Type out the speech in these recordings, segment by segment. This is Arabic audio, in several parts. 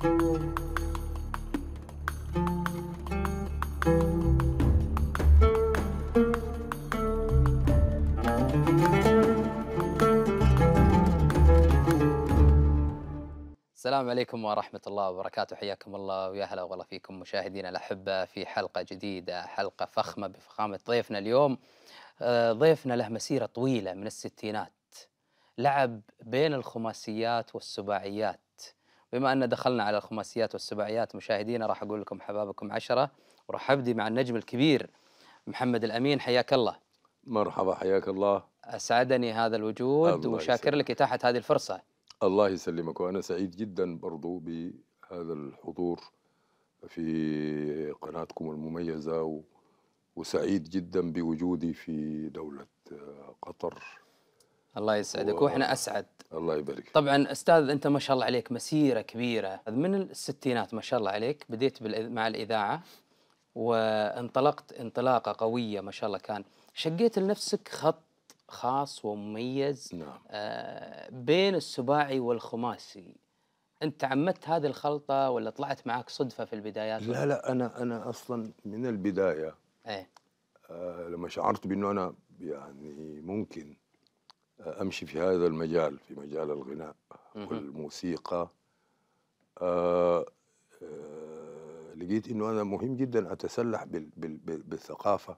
السلام عليكم ورحمة الله وبركاته حياكم الله ويا هلا والله فيكم مشاهدينا الأحبة في حلقة جديدة حلقة فخمة بفخامة ضيفنا اليوم آه، ضيفنا له مسيرة طويلة من الستينات لعب بين الخماسيات والسباعيات بما أن دخلنا على الخماسيات والسباعيات مشاهدينا راح أقول لكم حبابكم عشرة وراح أبدي مع النجم الكبير محمد الأمين حياك الله مرحبا حياك الله أسعدني هذا الوجود وشاكر لك إتاحة هذه الفرصة الله يسلمك وأنا سعيد جدا برضو بهذا الحضور في قناتكم المميزة و... وسعيد جدا بوجودي في دولة قطر الله يسعدك واحنا اسعد الله يبارك طبعا استاذ انت ما شاء الله عليك مسيره كبيره من الستينات ما شاء الله عليك بديت مع الاذاعه وانطلقت انطلاقه قويه ما شاء الله كان شقيت لنفسك خط خاص ومميز نعم. آه بين السباعي والخماسي انت عمدت هذه الخلطه ولا طلعت معك صدفه في البدايات لا لا انا انا اصلا من البدايه ايه آه لما شعرت بانه انا يعني ممكن امشي في هذا المجال في مجال الغناء والموسيقى آه آه لقيت انه انا مهم جدا اتسلح بال بال بالثقافه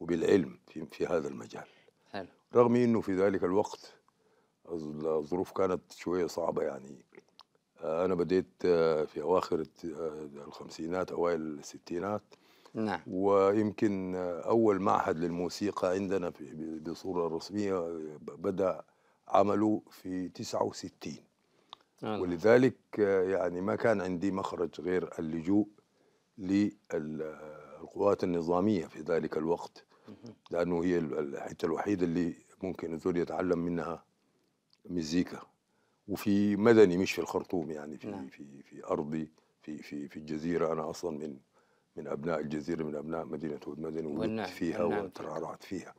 وبالعلم في, في هذا المجال حلو. رغم انه في ذلك الوقت الظروف كانت شويه صعبه يعني آه انا بديت آه، في اواخر آه، الخمسينات اوائل الستينات نعم ويمكن أول معهد للموسيقى عندنا بصورة رسمية بدأ عمله في 69 آه، نعم. ولذلك يعني ما كان عندي مخرج غير اللجوء للقوات النظامية في ذلك الوقت لأنه هي الحتة الوحيدة اللي ممكن الزول يتعلم منها مزيكا وفي مدني مش في الخرطوم يعني في نعم. في في أرضي في في في الجزيرة أنا أصلا من من أبناء الجزيرة من أبناء مدينة ود مدن ولدت فيها وترعرعت فيها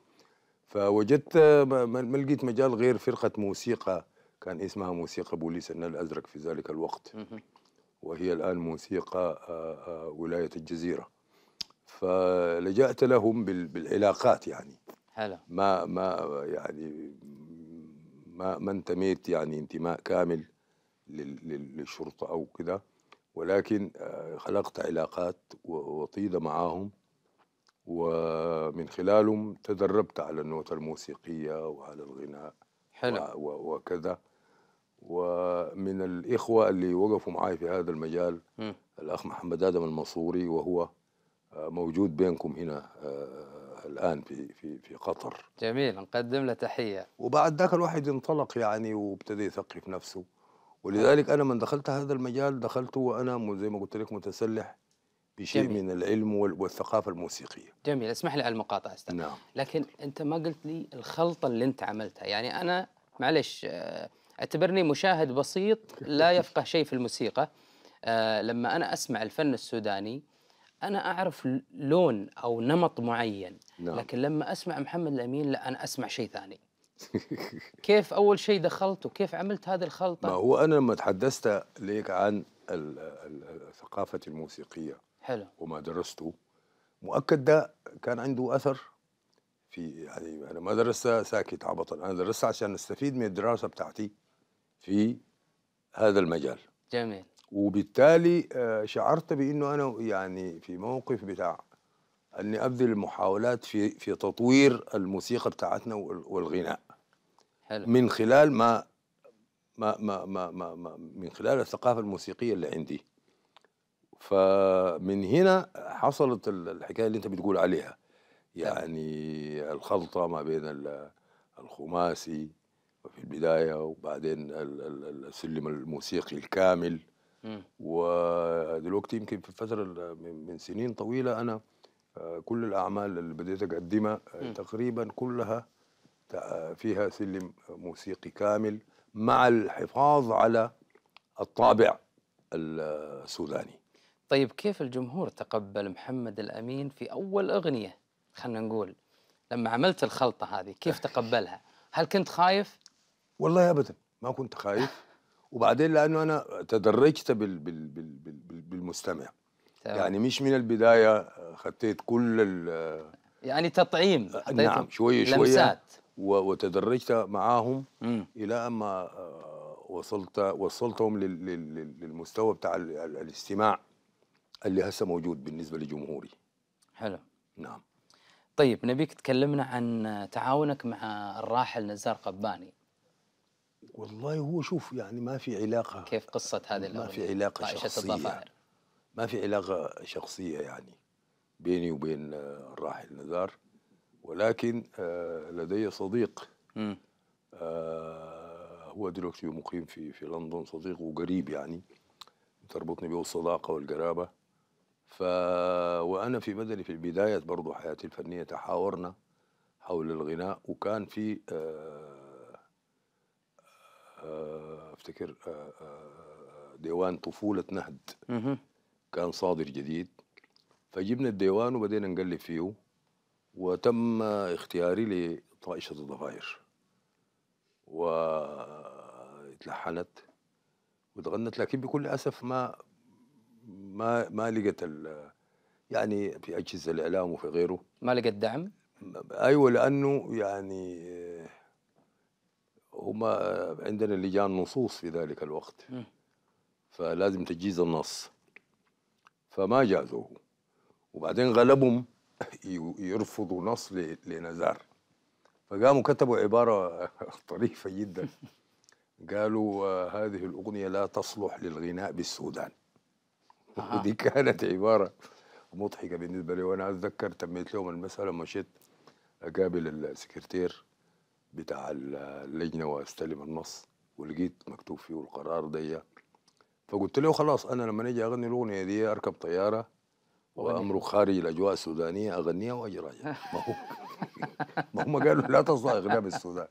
فوجدت ما لقيت مجال غير فرقة موسيقى كان اسمها موسيقى بوليس النيل الأزرق في ذلك الوقت وهي الآن موسيقى آه، آه، ولاية الجزيرة فلجأت لهم بالعلاقات يعني حلو ما ما يعني ما ما انتميت يعني انتماء كامل للشرطة أو كذا ولكن آه، خلقت علاقات وطيدة معاهم ومن خلالهم تدربت على النوتة الموسيقية وعلى الغناء حلو وكذا ومن الإخوة اللي وقفوا معي في هذا المجال م. الأخ محمد آدم المنصوري وهو آه، موجود بينكم هنا آه، الآن في في في قطر جميل نقدم له تحية وبعد ذاك الواحد انطلق يعني وابتدى يثقف نفسه ولذلك انا من دخلت هذا المجال دخلته وانا زي ما قلت لك متسلح بشيء جميل. من العلم والثقافه الموسيقيه. جميل اسمح لي على المقاطعه استاذ. نعم. لكن انت ما قلت لي الخلطه اللي انت عملتها يعني انا معلش آه، اعتبرني مشاهد بسيط لا يفقه شيء في الموسيقى آه، لما انا اسمع الفن السوداني انا اعرف لون او نمط معين نعم. لكن لما اسمع محمد الامين لا انا اسمع شيء ثاني. كيف اول شيء دخلت وكيف عملت هذه الخلطه؟ ما هو انا لما تحدثت ليك عن الثقافه الموسيقيه حلو وما درسته مؤكد ده كان عنده اثر في يعني انا ما درست ساكت عبطا انا درست عشان استفيد من الدراسه بتاعتي في هذا المجال جميل وبالتالي آه، شعرت بانه انا يعني في موقف بتاع اني ابذل المحاولات في في تطوير الموسيقى بتاعتنا والغناء حلو. من خلال ما ما ما ما, ما, ما من خلال الثقافه الموسيقيه اللي عندي فمن هنا حصلت الحكايه اللي انت بتقول عليها يعني الخلطه ما بين الخماسي في البدايه وبعدين السلم الموسيقي الكامل ودلوقتي يمكن في فتره من سنين طويله انا كل الاعمال اللي بديت اقدمها آه، تقريبا كلها آه، فيها سلم موسيقي كامل مع الحفاظ على الطابع السوداني طيب كيف الجمهور تقبل محمد الامين في اول اغنيه خلينا نقول لما عملت الخلطه هذه كيف تقبلها هل كنت خايف والله ابدا ما كنت خايف وبعدين لانه انا تدرجت بال بال بال بال بالمستمع تمام. يعني مش من البدايه آه، خطيت كل ال آه، يعني تطعيم آه، نعم شويه شويه لمسات. وتدرجت معاهم مم. الى اما وصلت وصلتهم للمستوى بتاع الاستماع اللي هسه موجود بالنسبه لجمهوري حلو نعم طيب نبيك تكلمنا عن تعاونك مع الراحل نزار قباني والله هو شوف يعني ما في علاقه كيف قصه هذه ما في علاقه شخصيه الضفائر ما في علاقة شخصية يعني بيني وبين آه، الراحل نزار ولكن آه، لدي صديق آه، هو دلوقتي مقيم في في لندن صديق وقريب يعني تربطني به الصداقة والقرابة ف وأنا في مدني في البداية برضو حياتي الفنية تحاورنا حول الغناء وكان في افتكر ديوان طفولة نهد كان صادر جديد فجبنا الديوان وبدينا نقلب فيه وتم اختياري لطائشة الضفاير واتلحنت وتغنت لكن بكل أسف ما ما ما لقت يعني في أجهزة الإعلام وفي غيره ما لقت دعم؟ أيوه لأنه يعني هما عندنا لجان نصوص في ذلك الوقت م. فلازم تجهيز النص فما جازوه وبعدين غلبهم يرفضوا نص لنزار فقاموا كتبوا عبارة طريفة جدا قالوا آه، هذه الأغنية لا تصلح للغناء بالسودان ودي كانت عبارة مضحكة بالنسبة لي وأنا أتذكر تميت لهم المسألة مشيت أقابل السكرتير بتاع اللجنة وأستلم النص ولقيت مكتوب فيه القرار ده فقلت له خلاص انا لما اجي اغني الاغنيه دي اركب طياره وامر خارج الاجواء السودانيه اغنيها واجي راجع ما هو ما هم قالوا لا تصنع اغنيه بالسودان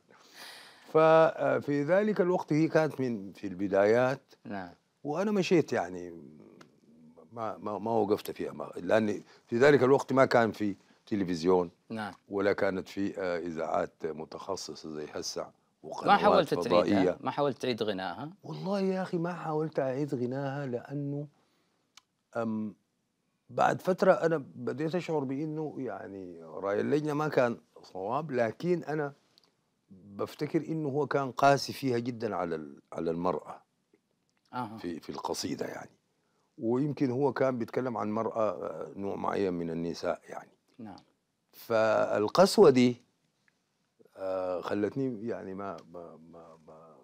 ففي آه، ذلك الوقت هي كانت من في البدايات نعم وانا مشيت يعني ما ما, ما وقفت فيها ما لاني في ذلك الوقت ما كان في تلفزيون نعم ولا كانت في آه، اذاعات متخصصه زي هسه ما حاولت تعيدها ما حاولت تعيد غناها والله يا أخي ما حاولت أعيد غناها لأنه أم بعد فترة أنا بديت أشعر بأنه يعني رأي اللجنة ما كان صواب لكن أنا بفتكر أنه هو كان قاسي فيها جدا على على المرأة آه. في في القصيدة يعني ويمكن هو كان بيتكلم عن مرأة آه، نوع معين من النساء يعني نعم فالقسوة دي آه، خلتني يعني ما ما ما ما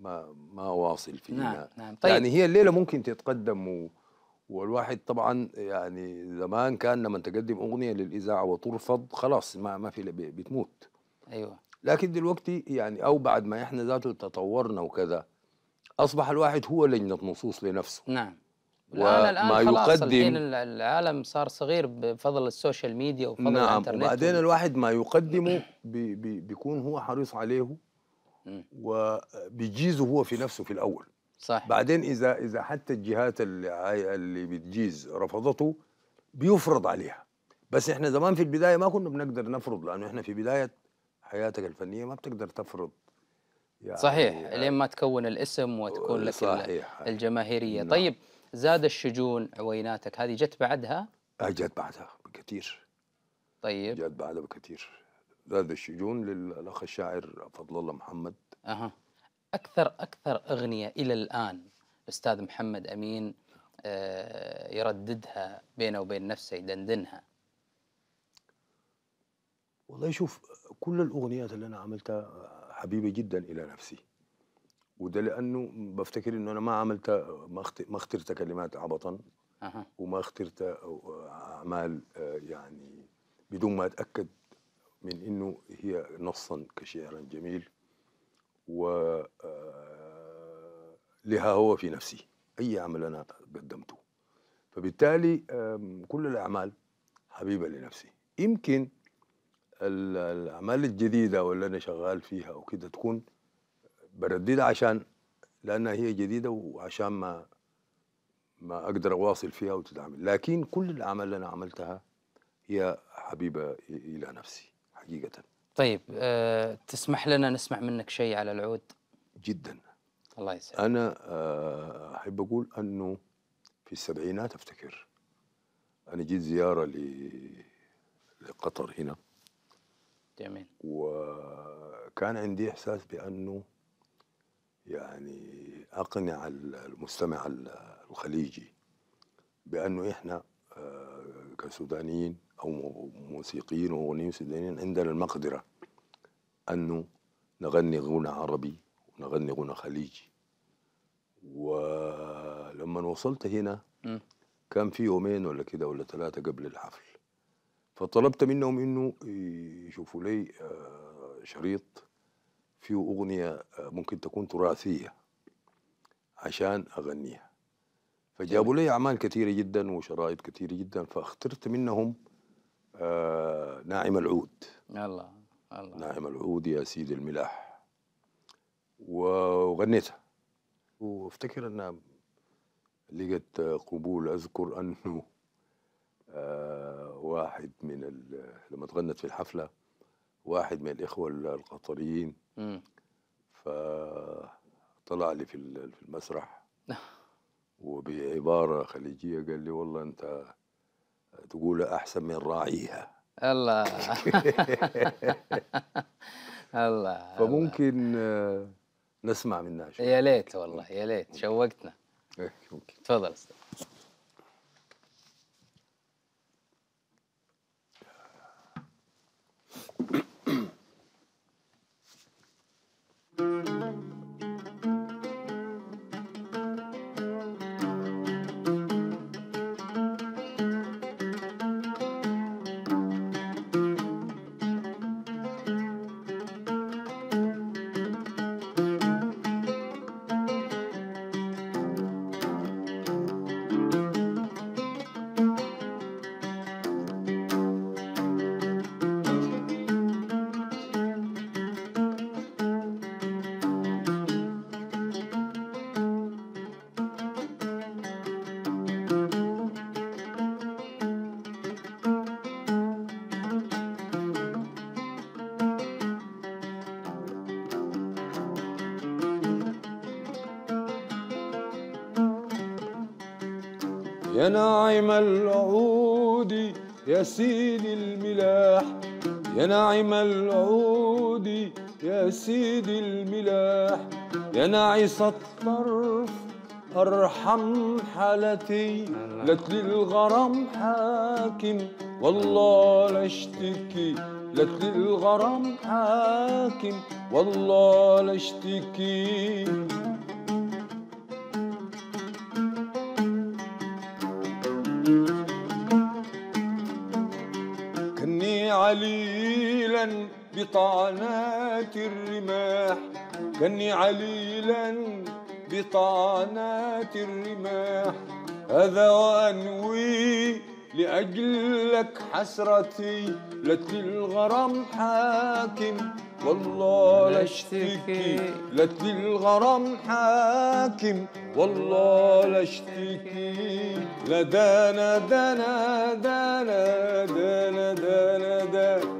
ما, ما واصل فيها نعم نعم طيب يعني هي الليله ممكن تتقدم و والواحد طبعا يعني زمان كان لما تقدم اغنيه للاذاعه وترفض خلاص ما ما في بتموت ايوه لكن دلوقتي يعني او بعد ما احنا ذاته تطورنا وكذا اصبح الواحد هو لجنه نصوص لنفسه نعم وما الآن خلاص يقدم العالم صار صغير بفضل السوشيال ميديا وفضل نعم الانترنت وبعدين الواحد ما يقدمه بي بي بيكون هو حريص عليه وبيجيزه هو في نفسه في الاول صح بعدين اذا اذا حتى الجهات اللي, اللي بتجيز رفضته بيفرض عليها بس احنا زمان في البدايه ما كنا بنقدر نفرض لانه احنا في بدايه حياتك الفنيه ما بتقدر تفرض يعني صحيح لين ما تكون الاسم وتكون لك صحيح. الجماهيريه نعم. طيب زاد الشجون عويناتك هذه جت بعدها؟ آه، جت بعدها بكثير طيب جت بعدها بكثير زاد الشجون للاخ الشاعر فضل الله محمد اها اكثر اكثر اغنيه الى الان الاستاذ محمد امين آه يرددها بينه وبين نفسه يدندنها والله شوف كل الاغنيات اللي انا عملتها حبيبه جدا الى نفسي وده لانه بفتكر انه انا ما عملت ما اخترت كلمات عبطا أه. وما اخترت اعمال يعني بدون ما اتاكد من انه هي نصا كشعر جميل و لها هو في نفسي اي عمل انا قدمته فبالتالي كل الاعمال حبيبه لنفسي يمكن الاعمال الجديده واللي انا شغال فيها وكده تكون برددها عشان لانها هي جديده وعشان ما ما اقدر اواصل فيها وتتعامل لكن كل الاعمال اللي انا عملتها هي حبيبه الى نفسي حقيقه طيب أه تسمح لنا نسمع منك شيء على العود جدا الله يسعدك انا آه، احب اقول انه في السبعينات افتكر انا جيت زياره ل لقطر هنا جميل وكان عندي احساس بانه يعني اقنع المستمع الخليجي بانه احنا آه، كسودانيين او موسيقيين ومغنيين سودانيين عندنا المقدره انه نغني غنى عربي ونغني غنى خليجي ولما وصلت هنا كان في يومين ولا كده ولا ثلاثه قبل الحفل فطلبت منهم انه يشوفوا لي آه، شريط في أغنية آه، ممكن تكون تراثية عشان أغنيها فجابوا لي أعمال كثيرة جدا وشرايط كثيرة جدا فاخترت منهم آه ناعم العود الله الله ناعم العود يا سيد الملاح وغنيتها وافتكر انها لقت قبول اذكر انه آه واحد من لما تغنت في الحفله واحد من الإخوة القطريين فطلع لي في المسرح وبعبارة خليجية قال لي والله أنت تقول أحسن من راعيها الله الله فممكن نسمع منها شوي. يا ليت والله يا ليت شوقتنا تفضل استاذ يا ناعم العود يا سيد الملاح يا ناعم العود يا سيد الملاح يا ناعس الطرف أرحم حالتي لك للغرام حاكم والله لا اشتكي لت للغرام حاكم والله لا اشتكي بطعنات الرماح كني عليلا بطعنات الرماح هذا وأنوي لأجلك حسرتي لتلي الغرام حاكم والله لا اشتكي لتلي الغرام حاكم والله لا اشتكي دانا دانا دانا دانا دانا دانا دانا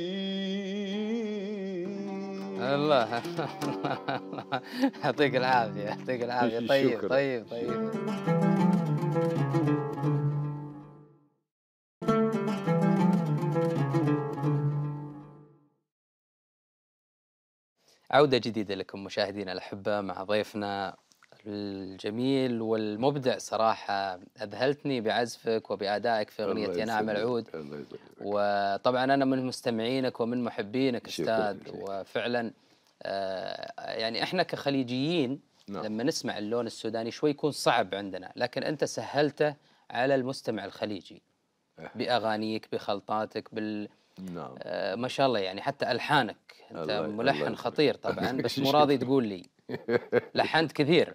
الله يعطيك العافيه يعطيك العافيه طيب طيب طيب عودة جديدة لكم مشاهدينا الأحبة مع ضيفنا الجميل والمبدع صراحة أذهلتني بعزفك وبأدائك في أغنية يا نعم العود وطبعا أنا من مستمعينك ومن محبينك أستاذ وفعلا آه، يعني إحنا كخليجيين نعم. لما نسمع اللون السوداني شوي يكون صعب عندنا لكن أنت سهلته على المستمع الخليجي أه. بأغانيك بخلطاتك بال نعم. آه، ما شاء الله يعني حتى ألحانك أنت ملحن خطير طبعا بس مو راضي تقول لي لحنت كثير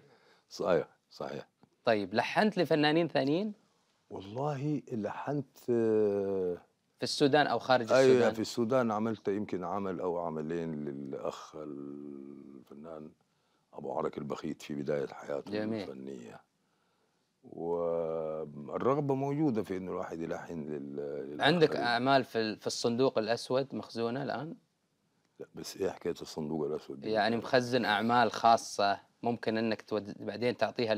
صحيح صحيح طيب لحنت لفنانين ثانيين؟ والله لحنت في السودان او خارج أيوة السودان؟ ايوه في السودان عملت يمكن عمل او عملين للاخ الفنان ابو عرك البخيت في بدايه حياته جميل. الفنيه والرغبه موجوده في انه الواحد يلحن لل عندك اعمال في في الصندوق الاسود مخزونه الان؟ لا بس ايه حكايه الصندوق الاسود؟ يعني مخزن اعمال خاصه ممكن انك بعدين تعطيها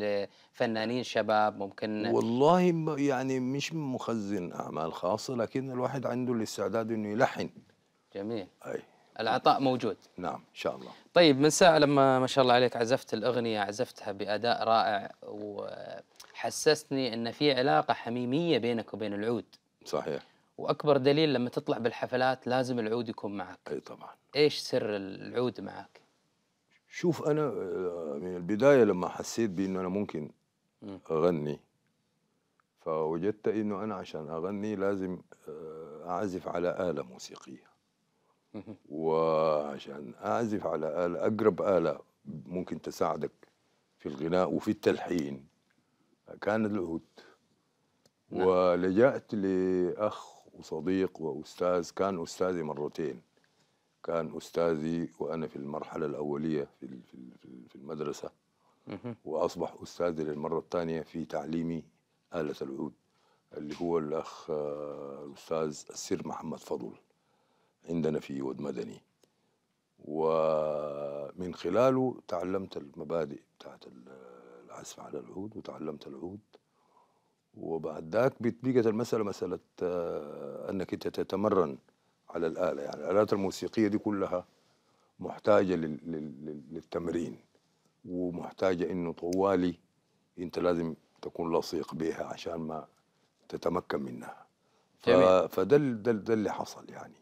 لفنانين شباب ممكن والله يعني مش مخزن اعمال خاصه لكن الواحد عنده الاستعداد انه يلحن جميل اي العطاء موجود نعم ان شاء الله طيب من ساعه لما ما شاء الله عليك عزفت الاغنيه عزفتها باداء رائع وحسستني ان في علاقه حميميه بينك وبين العود صحيح واكبر دليل لما تطلع بالحفلات لازم العود يكون معك اي طبعا ايش سر العود معك شوف انا آه، من البدايه لما حسيت بانه انا ممكن اغني فوجدت انه انا عشان اغني لازم آه، اعزف على اله موسيقيه وعشان اعزف على اله اقرب اله ممكن تساعدك في الغناء وفي التلحين كان العود نعم. ولجأت لاخ وصديق واستاذ كان استاذي مرتين كان أستاذي وأنا في المرحلة الأولية في في المدرسة وأصبح أستاذي للمرة الثانية في تعليمي آلة العود اللي هو الأخ آه، الأستاذ السير محمد فضل عندنا في ود مدني ومن خلاله تعلمت المبادئ بتاعت العزف على العود وتعلمت العود وبعد ذاك بقت المسألة مسألة آه، أنك أنت تتمرن على الآلة يعني الآلات الموسيقية دي كلها محتاجة للتمرين ومحتاجة إنه طوالي أنت لازم تكون لصيق بها عشان ما تتمكن منها جميل. فده ده اللي حصل يعني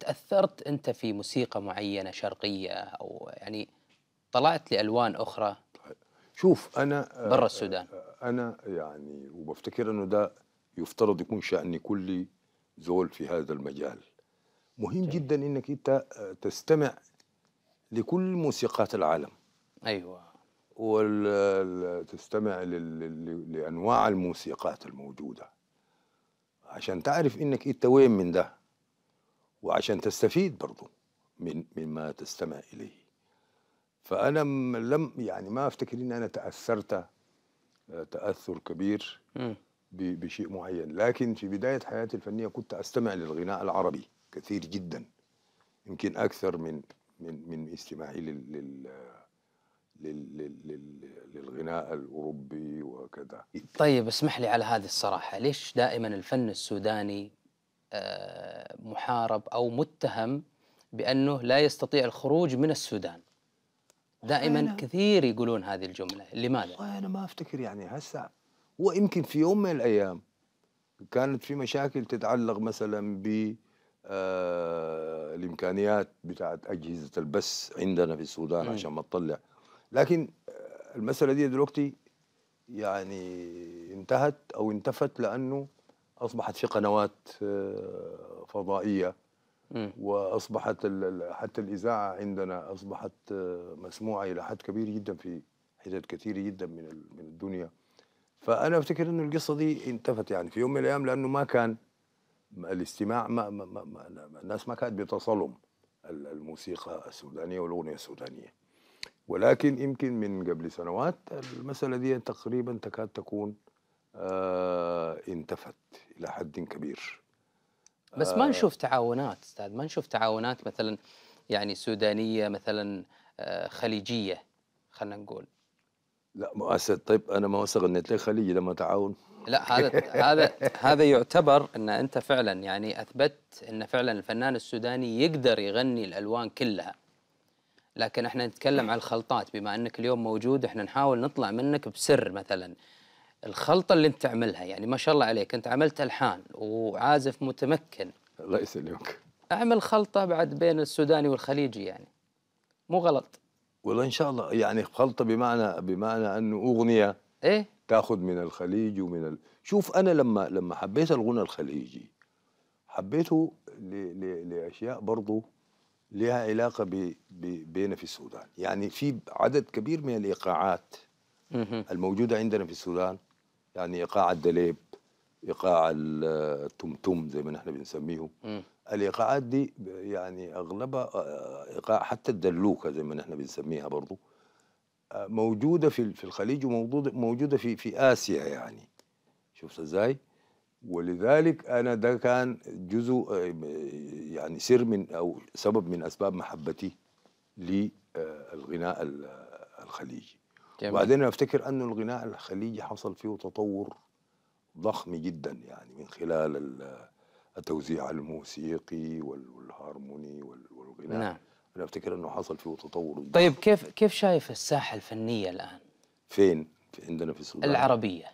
تأثرت أنت في موسيقى معينة شرقية أو يعني طلعت لألوان أخرى شوف أنا برا السودان آه، أنا يعني وبفتكر أنه ده يفترض يكون شأني كلي زول في هذا المجال مهم جدا انك انت آه، تستمع لكل موسيقات العالم ايوه وتستمع لانواع الموسيقات الموجوده عشان تعرف انك انت وين من ده وعشان تستفيد برضه من مما تستمع اليه فانا لم يعني ما افتكر اني انا تاثرت آه، تاثر كبير بشيء معين لكن في بدايه حياتي الفنيه كنت استمع للغناء العربي كثير جدا يمكن اكثر من من من استماعي لل, لل لل للغناء الاوروبي وكذا طيب اسمح لي على هذه الصراحه ليش دائما الفن السوداني آه، محارب او متهم بانه لا يستطيع الخروج من السودان دائما كثير يقولون هذه الجمله لماذا انا ما افتكر يعني هسه هو يمكن في يوم من الايام كانت في مشاكل تتعلق مثلا ب آه، الامكانيات بتاعت اجهزه البث عندنا في السودان م. عشان ما تطلع لكن آه، المساله دي دلوقتي يعني انتهت او انتفت لانه اصبحت في قنوات آه، فضائيه واصبحت حتى الاذاعه عندنا اصبحت مسموعه الى حد كبير جدا في حتت كثيره جدا من من الدنيا فانا افتكر انه القصه دي انتفت يعني في يوم من الايام لانه ما كان الاستماع ما, ما, ما, ما الناس ما كانت بتصلم الموسيقى السودانيه والاغنيه السودانيه ولكن يمكن من قبل سنوات المساله دي تقريبا تكاد تكون آه انتفت الى حد كبير بس ما آه، نشوف تعاونات استاذ ما نشوف تعاونات مثلا يعني سودانيه مثلا آه، خليجيه خلينا نقول لا مؤسسة طيب أنا ما استغنيت ليه خليجي لما تعاون لا هذا هذا هذا يعتبر ان انت فعلا يعني اثبت ان فعلا الفنان السوداني يقدر يغني الالوان كلها لكن احنا نتكلم عن الخلطات بما انك اليوم موجود احنا نحاول نطلع منك بسر مثلا الخلطه اللي انت تعملها يعني ما شاء الله عليك انت عملت الحان وعازف متمكن الله يسلمك اعمل خلطه بعد بين السوداني والخليجي يعني مو غلط والله ان شاء الله يعني خلطه بمعنى بمعنى انه اغنيه ايه تاخذ من الخليج ومن ال... شوف انا لما لما حبيت الغنى الخليجي حبيته ل... ل... لاشياء برضه لها علاقه ب... ب... بينا في السودان يعني في عدد كبير من الايقاعات الموجوده عندنا في السودان يعني ايقاع الدليب ايقاع التمتم زي ما نحن بنسميه الايقاعات دي يعني اغلبها آه، آه، ايقاع حتى الدلوكه زي ما نحن بنسميها برضو آه، موجوده في في الخليج وموجوده في في اسيا يعني شفت ازاي؟ ولذلك انا ده كان جزء يعني سر من او سبب من اسباب محبتي للغناء الخليجي جميل. وبعدين افتكر انه الغناء الخليجي حصل فيه تطور ضخم جدا يعني من خلال التوزيع الموسيقي والهارموني والغناء نعم انا افتكر انه حصل فيه تطور طيب كيف كيف شايف الساحه الفنيه الان؟ فين؟ عندنا في السودان العربيه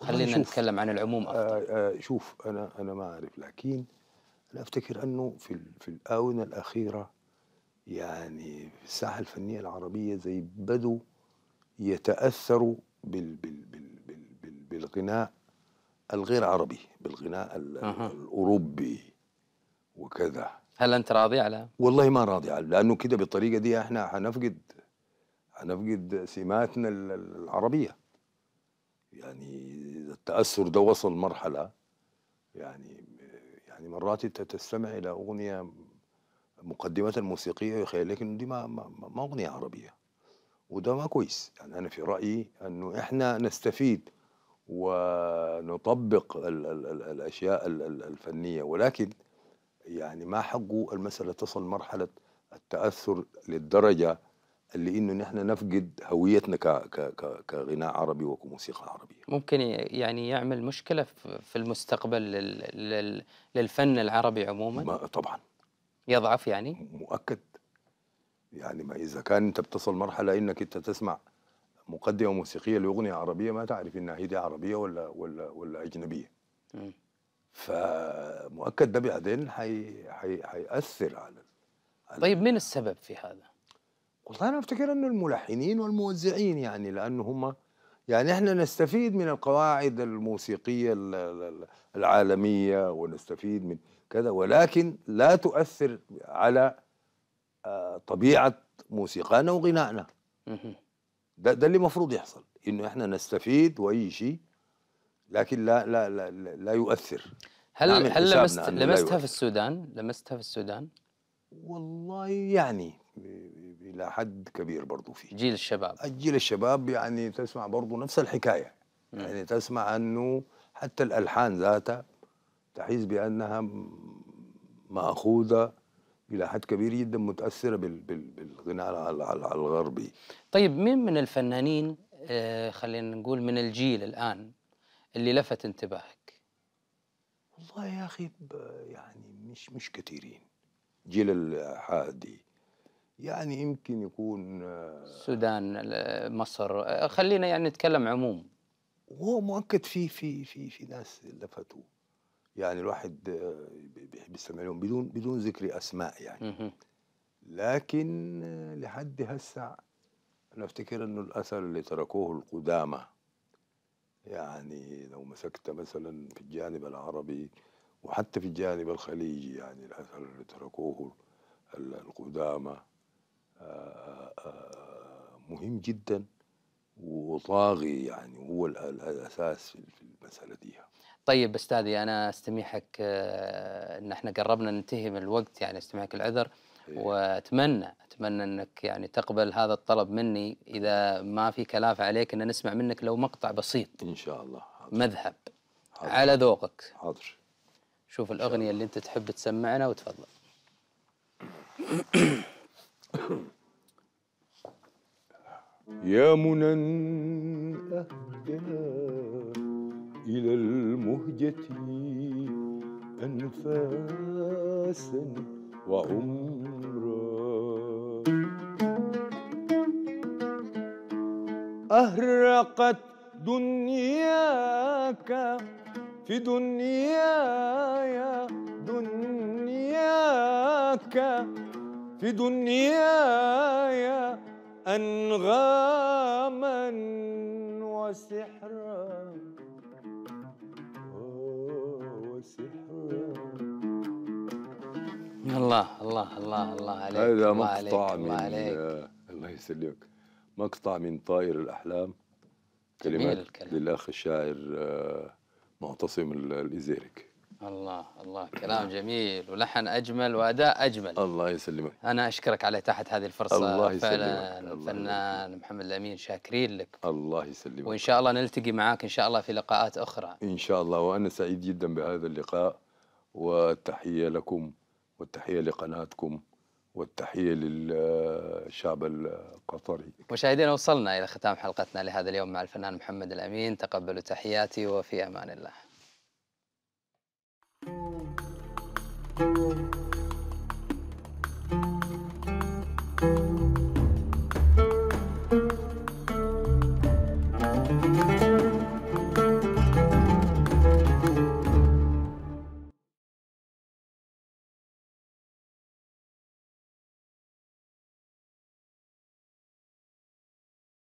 خلينا نتكلم عن العموم افضل آآ آآ شوف انا انا ما اعرف لكن انا افتكر انه في في الاونه الاخيره يعني في الساحه الفنيه العربيه زي بدوا يتاثروا بال بال بال بال بال بالغناء الغير عربي بالغناء أه. الاوروبي وكذا هل انت راضي على والله ما راضي على لانه كده بالطريقه دي احنا حنفقد حنفقد سماتنا العربيه يعني التاثر ده وصل مرحله يعني يعني مرات انت تستمع الى اغنيه مقدمة الموسيقيه يخيل لك انه دي ما, ما, ما اغنيه عربيه وده ما كويس يعني انا في رايي انه احنا نستفيد ونطبق الـ الـ الـ الاشياء الـ الـ الفنيه ولكن يعني ما حقه المساله تصل مرحله التاثر للدرجه اللي انه نحن نفقد هويتنا ك ك كغناء عربي وكموسيقى عربيه ممكن يعني يعمل مشكله في المستقبل لل للفن العربي عموما طبعا يضعف يعني مؤكد يعني ما اذا كان انت بتصل مرحله انك انت تسمع مقدمه موسيقيه لاغنيه عربيه ما تعرف انها هي دي عربيه ولا ولا ولا اجنبيه م. فمؤكد ده بعدين حي حي حيأثر على, طيب مين السبب في هذا؟ والله انا افتكر انه الملحنين والموزعين يعني لانه هم يعني احنا نستفيد من القواعد الموسيقيه العالميه ونستفيد من كذا ولكن لا تؤثر على آه، طبيعه موسيقانا وغنائنا ده ده اللي المفروض يحصل انه احنا نستفيد واي شيء لكن لا لا لا, لا, لا يؤثر هل هل لمست لمستها في السودان؟ لمستها في السودان؟ والله يعني الى حد كبير برضه في جيل الشباب الجيل الشباب يعني تسمع برضه نفس الحكايه م. يعني تسمع انه حتى الالحان ذاتها تحس بانها ماخوذه الى حد كبير جدا متاثره بالغناء على الغربي طيب مين من الفنانين آه خلينا نقول من الجيل الان اللي لفت انتباهك والله يا اخي يعني مش مش كثيرين جيل الحادي يعني يمكن يكون السودان آه، آه، مصر آه، خلينا يعني نتكلم عموم هو مؤكد في في في في ناس لفتوا يعني الواحد آه، بيستمع لهم بدون بدون ذكر اسماء يعني لكن آه، لحد هسه انا افتكر انه الاثر اللي تركوه القدامى يعني لو مسكت مثلا في الجانب العربي وحتى في الجانب الخليجي يعني الاثر اللي تركوه القدامى آه، مهم جدا وطاغي يعني هو الاساس في المساله دي طيب استاذي انا استميحك آه، ان احنا قربنا ننتهي من الوقت يعني استميحك العذر إيه. واتمنى اتمنى انك يعني تقبل هذا الطلب مني اذا ما في كلاف عليك ان نسمع منك لو مقطع بسيط ان شاء الله حاضر. مذهب حاضر. على ذوقك حاضر شوف الاغنيه اللي انت تحب تسمعنا وتفضل يا منى اهدنا إلى المهجة أنفاسا وعمرا أهرقت دنياك في دنياي دنياك في دنياي أنغاما وسحرا الله الله الله الله عليك هذا مقطع من الله, يسلمك مقطع من طائر الأحلام كلمات للأخ الشاعر آه، معتصم الإزيرك الله الله كلام جميل ولحن اجمل واداء اجمل الله يسلمك انا اشكرك على تحت هذه الفرصه الله يسلمك فعلا الفنان محمد الامين شاكرين لك الله يسلمك وان شاء الله نلتقي معاك ان شاء الله في لقاءات اخرى ان شاء الله وانا سعيد جدا بهذا اللقاء والتحيه لكم والتحية لقناتكم والتحية للشعب القطري مشاهدينا وصلنا إلى ختام حلقتنا لهذا اليوم مع الفنان محمد الأمين تقبلوا تحياتي وفي أمان الله